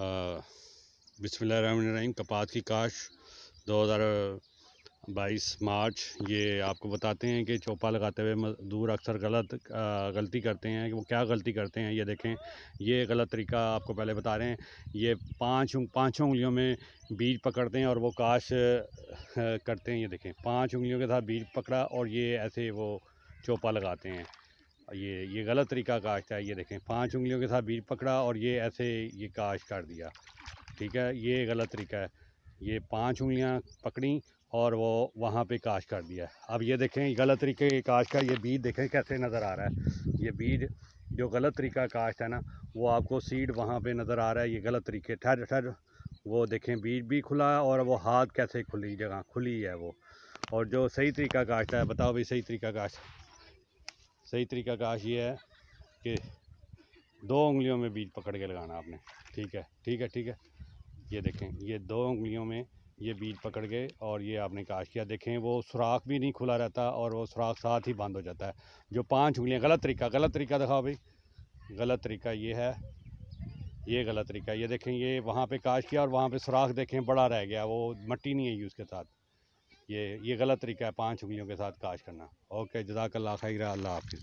बिसमीम कपास की काश 2022 मार्च ये आपको बताते हैं कि चोपा लगाते हुए मज़दूर अक्सर गलत गलती करते हैं कि वो क्या गलती करते हैं ये देखें ये गलत तरीका आपको पहले बता रहे हैं ये पाँच पाँचों उंगलियों में बीज पकड़ते हैं और वो काश करते हैं ये देखें पाँच उंगलियों के साथ बीज पकड़ा और ये ऐसे वो चोपा लगाते हैं ये ये गलत तरीका काश्त है ये देखें पांच उंगलियों के साथ बीज पकड़ा और ये ऐसे ये काश कर दिया ठीक है ये गलत तरीका है ये पांच उंगलियां पकड़ी और वो वहाँ पे काश कर दिया अब ये देखें गलत तरीके के काश का ये बीज देखें कैसे नज़र आ रहा है ये बीज जो गलत तरीका काश्त है ना वो आपको सीड वहाँ पर नज़र आ रहा है ये गलत तरीके ठहर ठहर वो देखें बीज भी खुला है और वो हाथ कैसे खुली जगह खुली है वो और जो सही तरीका काश्त है बताओ भाई सही तरीका काश्त सही तरीका काश ये है कि दो उंगलियों में बीज पकड़ के लगाना आपने ठीक है ठीक है ठीक है ये देखें ये दो उंगलियों में ये बीज पकड़ के और ये आपने काश किया देखें वो सुराख भी नहीं खुला रहता और वो सुराख साथ ही बंद हो जाता है जो पांच उंगलियां गलत तरीका गलत तरीका दिखाओ भाई गलत तरीका ये है ये गलत तरीका ये देखें ये वहाँ पर काश किया और वहाँ पर सुराख देखें बड़ा रह गया वो मट्टी नहीं है यूज़ के साथ ये ये गलत तरीका है पांच उंगलियों के साथ काश करना ओके जजाकल्ला खैर अल्लाह हाफि